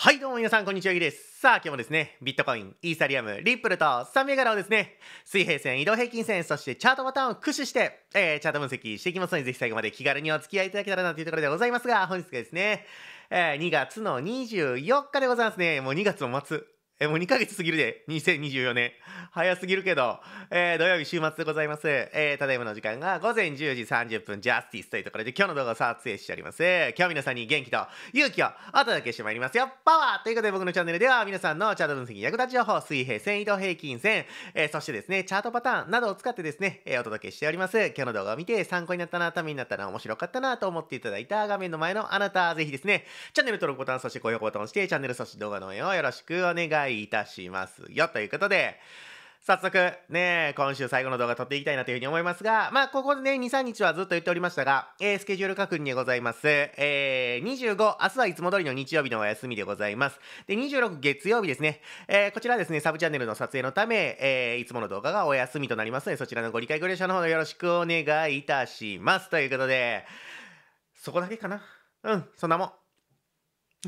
はいどうも皆さんこんにちはゆきですさあ今日もですねビットコインイーサリアムリップルと3銘柄をですね水平線移動平均線そしてチャートボタンを駆使して、えー、チャート分析していきますのでぜひ最後まで気軽にお付き合いいただけたらなというところでございますが本日がですね、えー、2月の24日でございますねもう2月の末えもう2ヶ月過ぎるで、2024年。早すぎるけど、えー、土曜日週末でございます。えー、ただいまの時間が午前10時30分、ジャスティスというところで今日の動画を撮影しております。今日皆さんに元気と勇気をお届けしてまいりますよ。パワーということで僕のチャンネルでは皆さんのチャート分析、役立ち情報、水平線、移動平均線、えー、そしてですね、チャートパターンなどを使ってですね、えお届けしております。今日の動画を見て参考になったな、ためになったな、面白かったなと思っていただいた画面の前のあなた、ぜひですね、チャンネル登録ボタン、そして高評価ボタンを押して、チャンネルそして動画の応援をよろしくお願いいたしますよということで早速ね今週最後の動画撮っていきたいなというふうに思いますがまあここね23日はずっと言っておりましたが、えー、スケジュール確認でございます、えー、25明日はいつも通りの日曜日のお休みでございますで26月曜日ですね、えー、こちらですねサブチャンネルの撮影のため、えー、いつもの動画がお休みとなりますのでそちらのご理解ご了承の方よろしくお願いいたしますということでそこだけかなうんそんなもん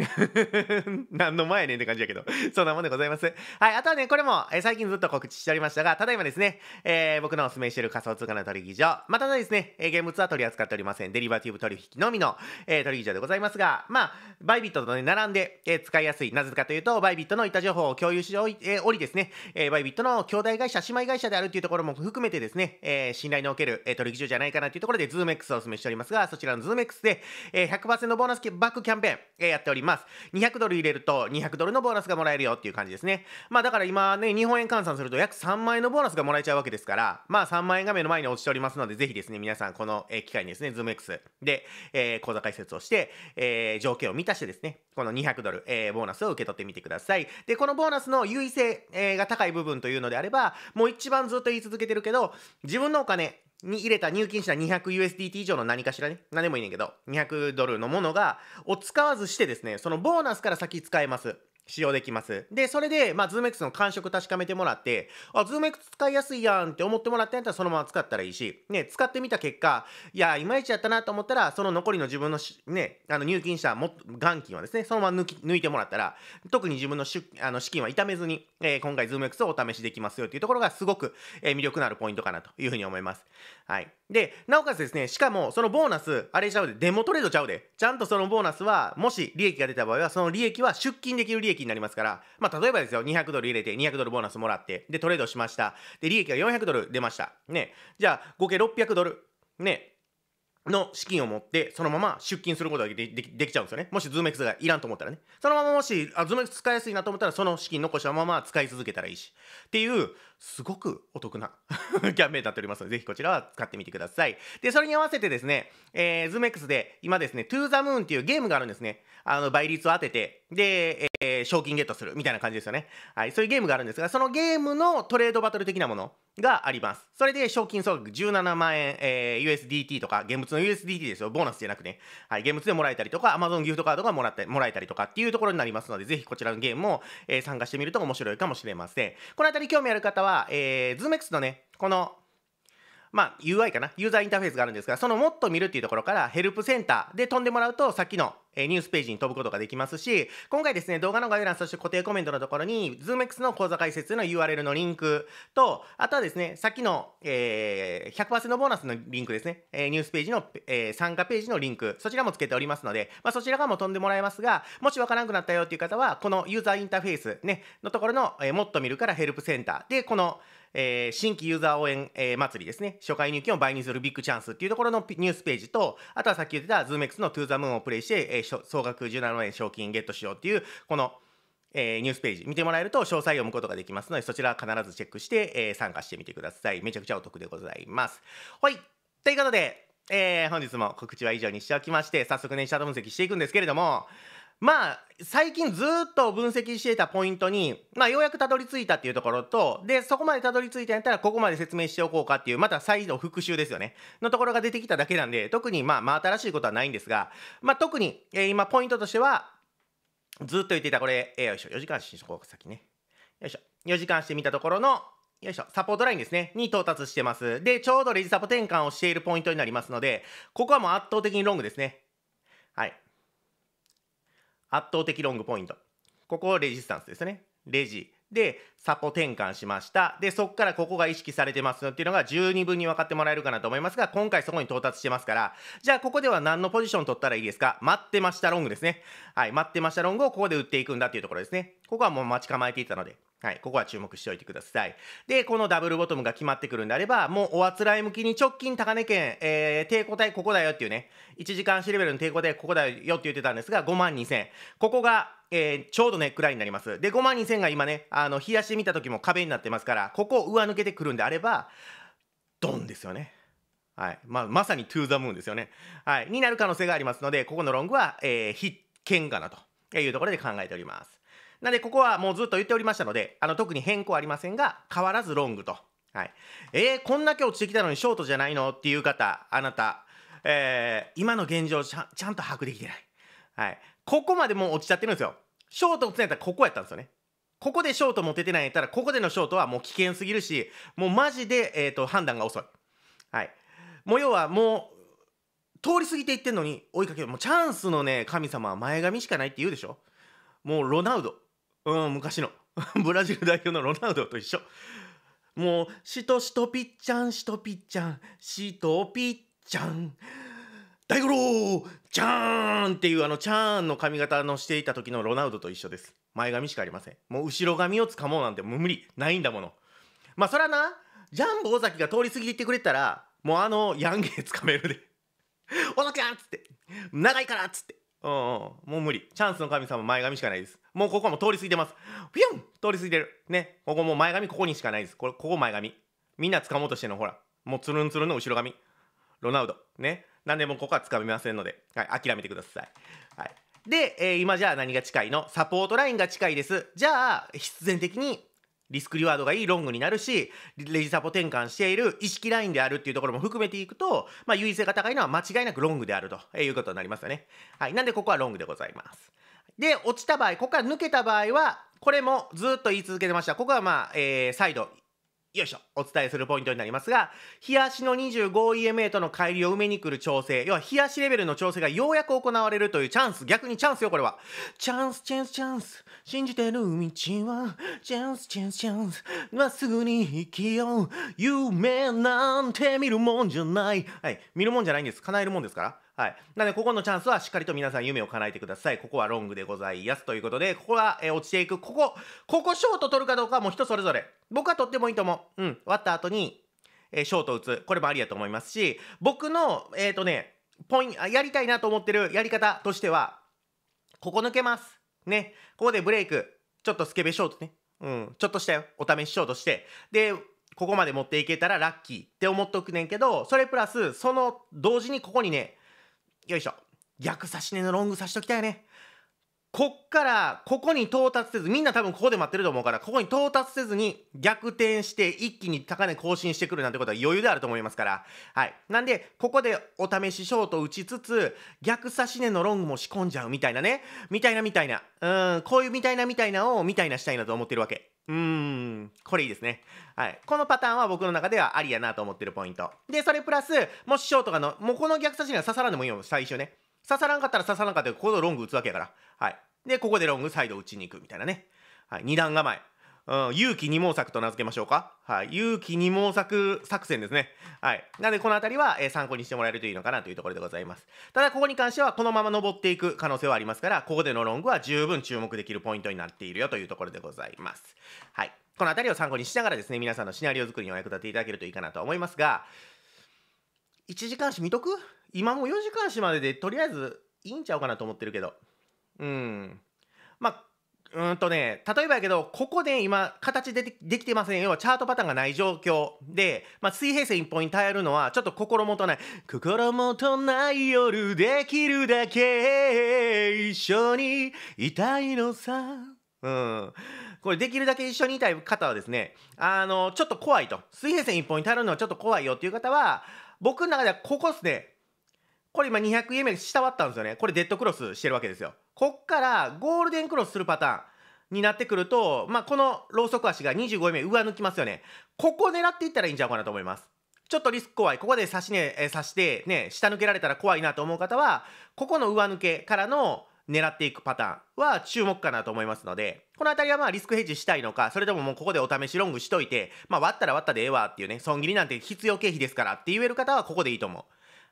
何の前ねんって感じやけど そんなもんでございます。はい。あとはね、これも、え最近ずっと告知しておりましたが、ただいまですね、えー、僕のお勧めしている仮想通貨の取引所、まただですね、えー、現物は取り扱っておりません。デリバティブ取引のみの、えー、取引所でございますが、まあ、バイビットとね、並んで、えー、使いやすい。なぜかというと、バイビットの板情報を共有しており,、えおりですね、えバイビットの兄弟会社、姉妹会社であるというところも含めてですね、え信頼のおける、え取引所じゃないかなというところで、ズーム X をお勧めしておりますが、そちらのズーム X で、えー、100%ボーナスバックキャンペーン、えやっております。ます200ドル入れると200ドルのボーナスがもらえるよっていう感じですねまあだから今ね日本円換算すると約3万円のボーナスがもらえちゃうわけですからまあ3万円が目の前に落ちておりますのでぜひですね皆さんこの機会にですね ZoomX で、えー、口座開設をして、えー、条件を満たしてですねこの200ドル、えー、ボーナスを受け取ってみてくださいでこのボーナスの優位性、えー、が高い部分というのであればもう一番ずっと言い続けてるけど自分のお金に入れた入金した 200USDT 以上の何かしらね、何でもいいねんけど、200ドルのものが、を使わずしてですね、そのボーナスから先使えます。使用できます。で、それで、まあ、ZoomX の感触確かめてもらって、あ、ZoomX 使いやすいやんって思ってもらったんやったらそのまま使ったらいいし、ね、使ってみた結果、いや、いまいちやったなと思ったら、その残りの自分のね、あの入金したも元金はですね、そのまま抜き抜いてもらったら、特に自分のしあの資金は痛めずに、えー、今回 ZoomX をお試しできますよっていうところがすごく、えー、魅力のあるポイントかなというふうに思います。はい。で、なおかつですね、しかもそのボーナス、あれちゃうで、デモトレードちゃうで、ちゃんとそのボーナスは、もし利益が出た場合は、その利益は出金できる利益になりますから、まあ例えばですよ、200ドル入れて、200ドルボーナスもらって、で、トレードしました。で、利益が400ドル出ました。ね。じゃあ、合計600ドル。ね。の資金を持ってそのまま出勤することができちゃうんですよね。もしズーム X がいらんと思ったらね。そのままもしあズーム X 使いやすいなと思ったらその資金残したまま使い続けたらいいし。っていうすごくお得な キャンペーンになっておりますのでぜひこちらは使ってみてください。で、それに合わせてですね、えー、ズーム X で今ですね、トゥーザムーンっていうゲームがあるんですね。あの倍率を当ててで、えー、賞金ゲットするみたいな感じですよね。はい、そういうゲームがあるんですが、そのゲームのトレードバトル的なものがあります。それで賞金総額17万円、えー、USDT とか、現物の USDT ですよ、ボーナスじゃなくね、はい、現物でもらえたりとか、Amazon ギフトカードがもらってもらえたりとかっていうところになりますので、ぜひこちらのゲームも、えー、参加してみると面白いかもしれません。このあたり興味ある方は、えー、z o o x のね、このまあ、UI かな、ユーザーインターフェースがあるんですが、そのもっと見るっていうところから、ヘルプセンターで飛んでもらうと、さっきのえニュースページに飛ぶことができますし、今回ですね、動画の概要欄、そして固定コメントのところに、ZoomX の講座解説の URL のリンクと、あとはですね、さっきの、えー、100%ボーナスのリンクですね、えニュースページの、えー、参加ページのリンク、そちらもつけておりますので、まあ、そちらがも飛んでもらえますが、もしわからなくなったよっていう方は、このユーザーインターフェース、ね、のところの、えー、もっと見るからヘルプセンターで、この、えー、新規ユーザー応援、えー、祭りですね、初回入金を倍にするビッグチャンスっていうところのニュースページと、あとはさっき言ってた ZoomX の To the Moon をプレイして、えー、総額17万円賞金ゲットしようっていう、この、えー、ニュースページ見てもらえると詳細読むことができますので、そちら必ずチェックして、えー、参加してみてください。めちゃくちゃお得でございます。はい。ということで、えー、本日も告知は以上にしておきまして、早速ね、シャド分析していくんですけれども、まあ最近ずっと分析していたポイントに、まあ、ようやくたどり着いたっていうところとでそこまでたどり着いたんやったらここまで説明しておこうかっていうまた再度復習ですよねのところが出てきただけなんで特にまあ真新しいことはないんですが、まあ、特に、えー、今ポイントとしてはずっと言っていたこれ、えー、よいしょ4時間しとこう先ねよいしょ4時間してみたところのよいしょ、サポートラインですね、に到達してます。で、ちょうどレジサポ転換をしているポイントになりますので、ここはもう圧倒的にロングですね。圧倒的ロングポイント。ここレジスタンスですね。レジ。で、サポ転換しました。で、そこからここが意識されてますよっていうのが十二分に分かってもらえるかなと思いますが、今回そこに到達してますから、じゃあここでは何のポジション取ったらいいですか待ってましたロングですね。はい、待ってましたロングをここで打っていくんだっていうところですね。ここはもう待ち構えていたので。はい、ここは注目しておいてください。で、このダブルボトムが決まってくるんであれば、もうおあつらい向きに直近高値圏、えー、抵抗体ここだよっていうね、1時間足レベルの抵抗体ここだよって言ってたんですが、5万2000。ここが、えー、ちょうどね、らいになります。で、5万2000が今ね、あの、冷やしてみた時も壁になってますから、ここを上抜けてくるんであれば、ドンですよね。はい。まあ、まさにトゥーザムーンですよね。はい。になる可能性がありますので、ここのロングは、えー、必見かなというところで考えております。なのでここはもうずっと言っておりましたのであの特に変更ありませんが変わらずロングと。はい、えー、こんだけ落ちてきたのにショートじゃないのっていう方あなた、えー、今の現状ちゃんと把握できてない、はい、ここまでもう落ちちゃってるんですよショート打ついやったらここやったんですよねここでショート持ててないんやったらここでのショートはもう危険すぎるしもうマジで、えーと、と判断が遅い、はい、もう要はもう通り過ぎていってんのに追いかけるもうチャンスのね神様は前髪しかないって言うでしょもうロナウドうん昔の ブラジル代表のロナウドと一緒もうしとしとぴっちゃんしとぴっちゃんしとぴっちゃん大五郎チャーンっていうあのチャーンの髪型のしていた時のロナウドと一緒です前髪しかありませんもう後ろ髪をつかもうなんて無理ないんだものまあそらなジャンボ尾崎が通り過ぎていってくれたらもうあのヤンゲーつかめるで「尾崎ちゃん!」っつって「長いから!」っつってうんうんもう無理チャンスの神様前髪しかないですもうここはもう通り過ぎてますピュン通り過ぎてるねここもう前髪ここにしかないですこれここ前髪みんな掴もうとしてのほらもうつるんつるんの後ろ髪ロナウドねなんでもここは掴めませんので、はい、諦めてください、はい、で、えー、今じゃあ何が近いのサポートラインが近いですじゃあ必然的にリスクリワードがいいロングになるし、レジサポ転換している意識ラインであるっていうところも含めていくと、まあ、優位性が高いのは間違いなくロングであるということになりますよね。はい。なんで、ここはロングでございます。で、落ちた場合、ここから抜けた場合は、これもずっと言い続けてました。ここはまあ、えー、再度よいしょ、お伝えするポイントになりますが、冷やしの 25EMA との帰りを埋めに来る調整、要は冷やしレベルの調整がようやく行われるというチャンス、逆にチャンスよ、これは。チャンス、チャンス、チャンス、信じてる道は、チャンス、チャンス、チャンス、まっすぐに生きよう。夢なんて見るもんじゃない。はい、見るもんじゃないんです。叶えるもんですから。はい。なので、ここのチャンスはしっかりと皆さん夢を叶えてください。ここはロングでございます。ということで、ここは、えー、落ちていく。ここ、ここショート取るかどうかはもう人それぞれ。僕は取ってもいいと思う。うん。割った後に、えー、ショート打つ。これもありやと思いますし、僕の、えっ、ー、とね、ポインやりたいなと思ってるやり方としては、ここ抜けます。ね。ここでブレイク。ちょっとスケベショートね。うん。ちょっとしたよ。お試しショートして。で、ここまで持っていけたらラッキーって思っとくねんけど、それプラス、その同時にここにね、よいしょ。逆差し根のロング差しときたいね。こっから、ここに到達せず、みんな多分ここで待ってると思うから、ここに到達せずに逆転して一気に高値更新してくるなんてことは余裕であると思いますから。はい。なんで、ここでお試しショート打ちつつ、逆差し根のロングも仕込んじゃうみたいなね。みたいなみたいな。うん、こういうみたいなみたいなをみたいなしたいなと思ってるわけ。うーん、これいいですね。はい。このパターンは僕の中ではありやなと思ってるポイント。で、それプラス、もしショートがの、もうこの逆差しには刺さらんでもいいよ、最初ね。刺さらんかったら刺さらんかったら、ここでロング打つわけやから。はい。で、ここでロングサイド打ちに行くみたいなね。はい。二段構え。うん、勇気二毛作と名付けましょうか。はい、勇気二毛作作戦ですね。はい。なので、この辺りは、えー、参考にしてもらえるといいのかなというところでございます。ただ、ここに関しては、このまま登っていく可能性はありますから、ここでのロングは十分注目できるポイントになっているよというところでございます。はい。この辺りを参考にしながらですね、皆さんのシナリオ作りにお役立ていただけるといいかなと思いますが、1時間し見とく今も4時間しまでで、とりあえずいいんちゃうかなと思ってるけど。うん。まあうんとね、例えばやけど、ここで今、形でできてませんよ。チャートパターンがない状況で、まあ、水平線一本に耐えるのは、ちょっと心もとない。心もとない夜、できるだけ一緒にいたいのさ。うん。これ、できるだけ一緒にいたい方はですね、あの、ちょっと怖いと。水平線一本に耐えるのはちょっと怖いよっていう方は、僕の中ではここですね。これ今200円目下割ったんですよね。これデッドクロスしてるわけですよ。こっからゴールデンクロスするパターンになってくると、まあ、このローソク足が25円目上抜きますよね。ここ狙っていったらいいんちゃうかなと思います。ちょっとリスク怖い。ここで刺しね、えして、ね、下抜けられたら怖いなと思う方は、ここの上抜けからの狙っていくパターンは注目かなと思いますので、この辺りはまあリスクヘッジしたいのか、それとももうここでお試しロングしといて、まあ割ったら割ったでええわっていうね、損切りなんて必要経費ですからって言える方はここでいいと思う。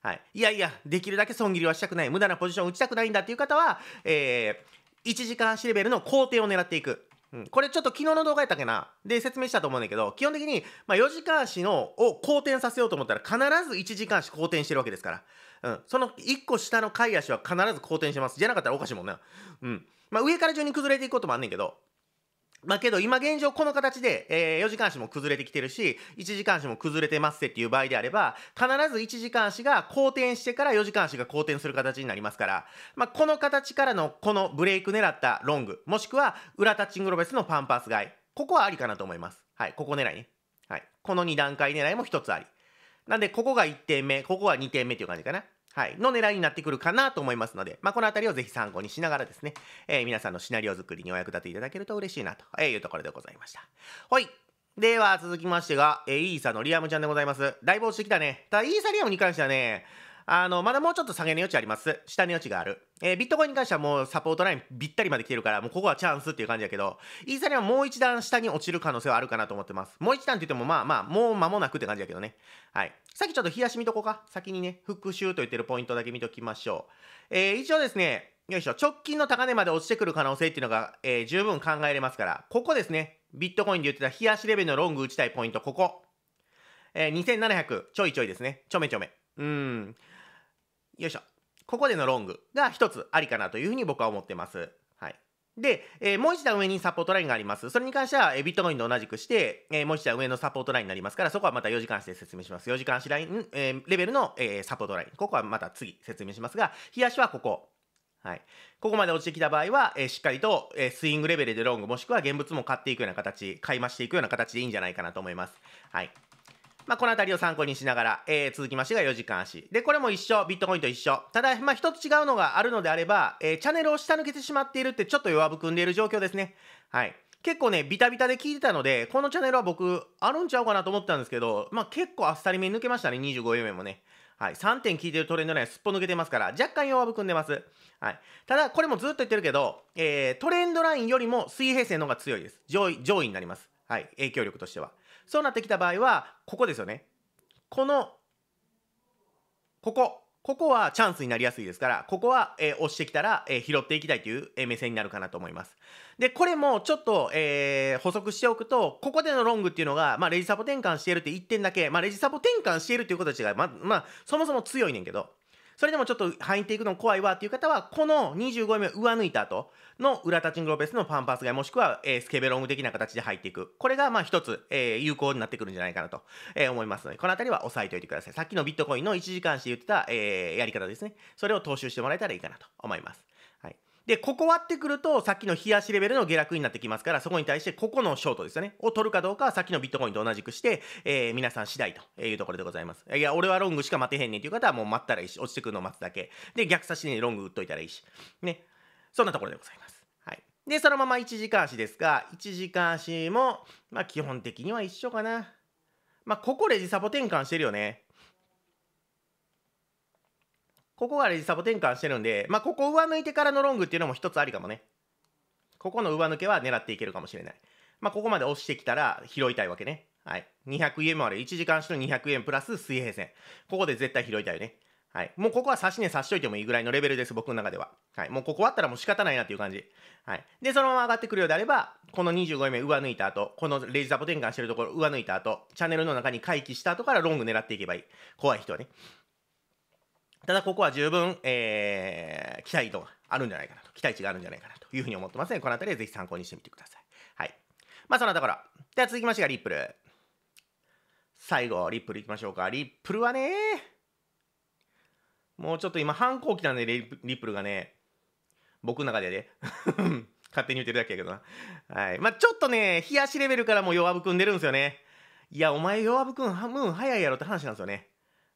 はい、いやいやできるだけ損切りはしたくない無駄なポジション打ちたくないんだっていう方は、えー、1時間足レベルの工程を狙っていく。うん、これちょっと昨日の動画やったっけなで説明したと思うんだけど基本的に、まあ、4時間足のを好転させようと思ったら必ず1時間足好転してるわけですから、うん、その1個下の回足は必ず好転してますじゃなかったらおかしいもんな、うんまあ、上から順に崩れていくこともあんねんけどまあけど今現状この形で、えー、4時間足も崩れてきてるし1時間足も崩れてますっていう場合であれば必ず1時間足が好転してから4時間足が好転する形になりますから、まあ、この形からのこのブレイク狙ったロングもしくは裏タッチングロベスのパンパース買いここはありかなと思いますはいここ狙いねはいこの2段階狙いも1つありなんでここが1点目ここが2点目っていう感じかなはい、の狙いになってくるかなと思いますので、まあ、この辺りをぜひ参考にしながらですね、えー、皆さんのシナリオ作りにお役立ていただけると嬉しいなというところでございました。はい。では続きましてが、えー、イーサのリアムちゃんでございます。だいぶ落てきたね。ただ、イーサリアムに関してはね、あの、まだもうちょっと下げの余地あります。下の余地がある。えー、ビットコインに関してはもうサポートラインぴったりまで来てるから、もうここはチャンスっていう感じだけど、イーサリアムはもう一段下に落ちる可能性はあるかなと思ってます。もう一段って言ってもまあまあ、もう間もなくって感じだけどね。はい。さっきちょっと冷やし見とこうか。先にね、復習と言ってるポイントだけ見ときましょう。えー、一応ですね、よいしょ、直近の高値まで落ちてくる可能性っていうのが、えー、十分考えれますから、ここですね、ビットコインで言ってた冷やしレベルのロング打ちたいポイント、ここ。えー、2700、ちょいちょいですね。ちょめちょめ。うん。よいしょ。ここでのロングが一つありかなというふうに僕は思ってます。はい。で、えー、もう一段上にサポートラインがあります。それに関しては、えー、ビットコインと同じくして、えー、もう一段上のサポートラインになりますから、そこはまた4時間足で説明します。4時間足ライン、えー、レベルの、えー、サポートライン。ここはまた次説明しますが、冷やしはここ。はい。ここまで落ちてきた場合は、えー、しっかりと、えー、スイングレベルでロング、もしくは現物も買っていくような形、買い増していくような形でいいんじゃないかなと思います。はい。まあ、この辺りを参考にしながら、えー、続きましてが4時間足。で、これも一緒、ビットコインと一緒。ただ、まあ、一つ違うのがあるのであれば、えー、チャンネルを下抜けてしまっているってちょっと弱含んでいる状況ですね。はい。結構ね、ビタビタで聞いてたので、このチャンネルは僕、あるんちゃうかなと思ったんですけど、まあ、結構あっさりめに抜けましたね、25目もね。はい、3点聞いてるトレンドラインすっぽ抜けてますから、若干弱含んでます。はい。ただ、これもずっと言ってるけど、えー、トレンドラインよりも水平線の方が強いです。上位、上位になります。はい、影響力としては。そうなってきた場合はここですよねこのここここはチャンスになりやすいですから、ここは、えー、押してきたら、えー、拾っていきたいという、えー、目線になるかなと思います。で、これもちょっと、えー、補足しておくと、ここでのロングっていうのが、まあ、レジサポ転換しているって1点だけ、まあ、レジサポ転換しているっていうとたちが、ま、まあ、そもそも強いねんけど、それでもちょっと入っていくの怖いわっていう方は、この25目を上抜いた後の裏タッチングロペスのパンパス買いもしくは、えー、スケベロング的な形で入っていく。これがまあ一つ、えー、有効になってくるんじゃないかなと、えー、思いますので、このあたりは押さえておいてください。さっきのビットコインの1時間して言ってた、えー、やり方ですね。それを踏襲してもらえたらいいかなと思います。で、ここ割ってくると、さっきの冷やしレベルの下落になってきますから、そこに対して、ここのショートですよね、を取るかどうかは、さっきのビットコインと同じくして、えー、皆さん次第というところでございます。いや、俺はロングしか待てへんねんという方は、もう待ったらいいし、落ちてくるのを待つだけ。で、逆差しにロング打っといたらいいし。ね。そんなところでございます。はい。で、そのまま1時間足ですが、1時間足も、まあ、基本的には一緒かな。まあ、ここレジサボ転換してるよね。ここがレジサボ転換してるんで、まあ、ここ上抜いてからのロングっていうのも一つありかもね。ここの上抜けは狙っていけるかもしれない。まあ、ここまで押してきたら拾いたいわけね。はい。200円もある。1時間足の200円プラス水平線。ここで絶対拾いたいよね。はい。もうここは差し値差しといてもいいぐらいのレベルです、僕の中では。はい。もうここあったらもう仕方ないなっていう感じ。はい。で、そのまま上がってくるようであれば、この25目上抜いた後、このレジサポ転換してるところ上抜いた後、チャンネルの中に回帰した後からロング狙っていけばいい。怖い人はね。ただここは十分、えー、期待度があるんじゃないかなと、期待値があるんじゃないかなというふうに思ってますので、この辺りはぜひ参考にしてみてください。はい。まあ、そんなところ。では続きましてがリップル。最後、リップルいきましょうか。リップルはね、もうちょっと今反抗期なんで、リップルがね、僕の中でね、勝手に言ってるだけやけどな。はい。まあ、ちょっとね、冷やしレベルからもう弱含んでるんですよね。いや、お前弱含む、早いやろって話なんですよね。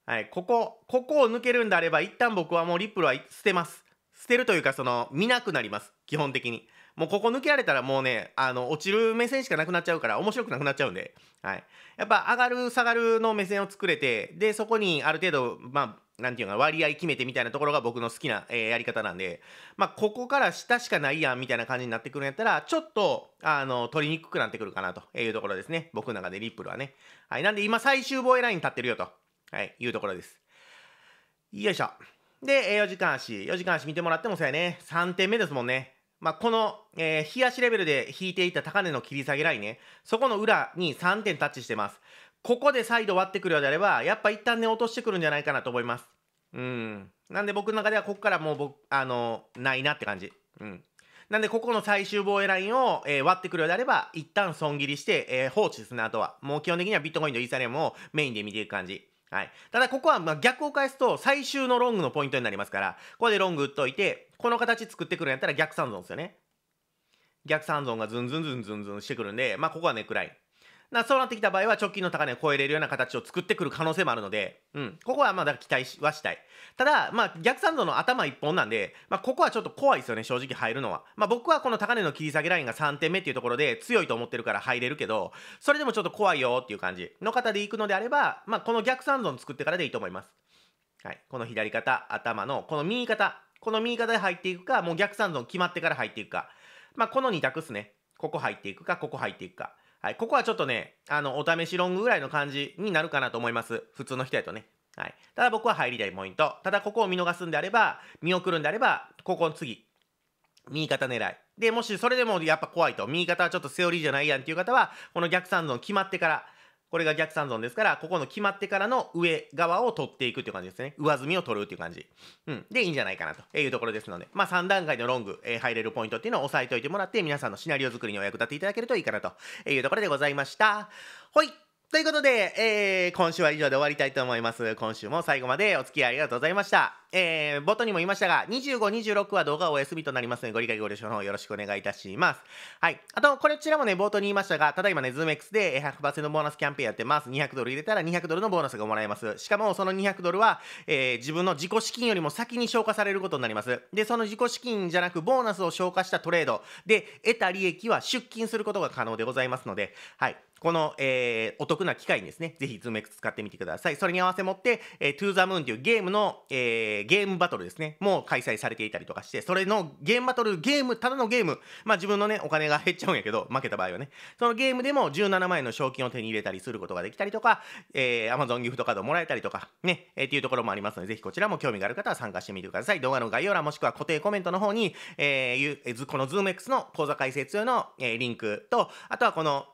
はい、ここ、ここを抜けるんであれば、一旦僕はもうリップルは捨てます。捨てるというか、その、見なくなります。基本的に。もうここ抜けられたらもうね、あの、落ちる目線しかなくなっちゃうから、面白くなくなっちゃうんで、はい。やっぱ、上がる、下がるの目線を作れて、で、そこにある程度、まあ、なんていうか、割合決めてみたいなところが僕の好きな、えー、やり方なんで、まあ、ここから下しかないやん、みたいな感じになってくるんやったら、ちょっと、あの、取りにくくなってくるかな、というところですね。僕の中でリップルはね。はい。なんで、今、最終防衛ライン立ってるよ、と。はい、いうところです。よいしょ。で、4時間足。4時間足見てもらってもそうやね。3点目ですもんね。まあ、この、えー、日足レベルで引いていた高値の切り下げラインね。そこの裏に3点タッチしてます。ここで再度割ってくるようであれば、やっぱ一旦ね、落としてくるんじゃないかなと思います。うん。なんで僕の中ではここからもう僕、あのないなって感じ。うん。なんで、ここの最終防衛ラインを、えー、割ってくるようであれば、一旦損切りして、えー、放置ですね、あとは。もう基本的にはビットコインとイーサリアムをメインで見ていく感じ。はい、ただここはま逆を返すと最終のロングのポイントになりますからここでロング打っといてこの形作ってくるんやったら逆三損ですよね逆三損がズンズンズンズンズンしてくるんでまあここはね暗いなそうなってきた場合は、直近の高値を超えれるような形を作ってくる可能性もあるので、うん、ここはまあ、だから期待はしたい。ただ、まあ、逆三度の頭一本なんで、まあ、ここはちょっと怖いですよね、正直入るのは。まあ、僕はこの高値の切り下げラインが3点目っていうところで強いと思ってるから入れるけど、それでもちょっと怖いよっていう感じの方で行くのであれば、まあ、この逆三度作ってからでいいと思います。はい、この左肩、頭の、この右肩、この右肩で入っていくか、もう逆三度決まってから入っていくか。まあ、この2択っすね。ここ入っていくか、ここ入っていくか。はい、ここはちょっとね、あの、お試しロングぐらいの感じになるかなと思います。普通の人やとね。はい。ただ僕は入りたいポイント。ただここを見逃すんであれば、見送るんであれば、ここの次。右肩狙い。で、もしそれでもやっぱ怖いと、右肩はちょっとセオリーじゃないやんっていう方は、この逆三度決まってから、これが逆三尊ですから、ここの決まってからの上側を取っていくっていう感じですね。上積みを取るっていう感じ。うん。で、いいんじゃないかなというところですので、まあ3段階のロング、えー、入れるポイントっていうのを押さえておいてもらって、皆さんのシナリオ作りにお役立ていただけるといいかなというところでございました。ほい。ということで、えー、今週は以上で終わりたいと思います。今週も最後までお付き合いありがとうございました。えー、冒頭にも言いましたが、25、26は動画お休みとなりますので、ご理解ご了承の方よろしくお願いいたします。はい。あと、こちらもね、冒頭に言いましたが、ただいまね、ZoomX で100%ボーナスキャンペーンやってます。200ドル入れたら200ドルのボーナスがもらえます。しかも、その200ドルは、えー、自分の自己資金よりも先に消化されることになります。で、その自己資金じゃなく、ボーナスを消化したトレードで、得た利益は出金することが可能でございますので、はい。この、えー、お得な機会にですね、ぜひ ZoomX 使ってみてください。それに合わせもって、えー、To the m o というゲームの、えーー、ゲームバトルですね、もう開催されていたりとかして、それのゲームバトル、ゲーム、ただのゲーム、まあ自分のね、お金が減っちゃうんやけど、負けた場合はね、そのゲームでも17万円の賞金を手に入れたりすることができたりとか、えー、Amazon ギフトカードもらえたりとか、ね、えー、っていうところもありますので、ぜひこちらも興味がある方は参加してみてください。動画の概要欄もしくは固定コメントの方に、えー、この ZoomX の講座開設用の、えー、リンクと、あとはこの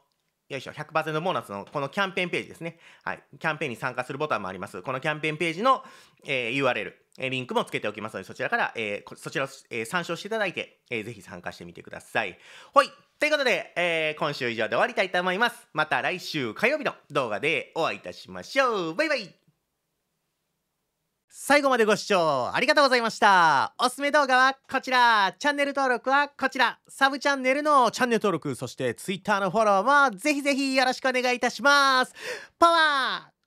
よいしょ、100%ボーナスのこのキャンペーンページですね。はい。キャンペーンに参加するボタンもあります。このキャンペーンページの、えー、URL。えリンクもつけておきますので、そちらから、えー、そちら、えー、参照していただいて、えー、ぜひ参加してみてください。ほい。ということで、えー、今週以上で終わりたいと思います。また来週火曜日の動画でお会いいたしましょう。バイバイ最後までご視聴ありがとうございました。おすすめ動画はこちら。チャンネル登録はこちら。サブチャンネルのチャンネル登録、そして Twitter のフォローもぜひぜひよろしくお願いいたします。パワー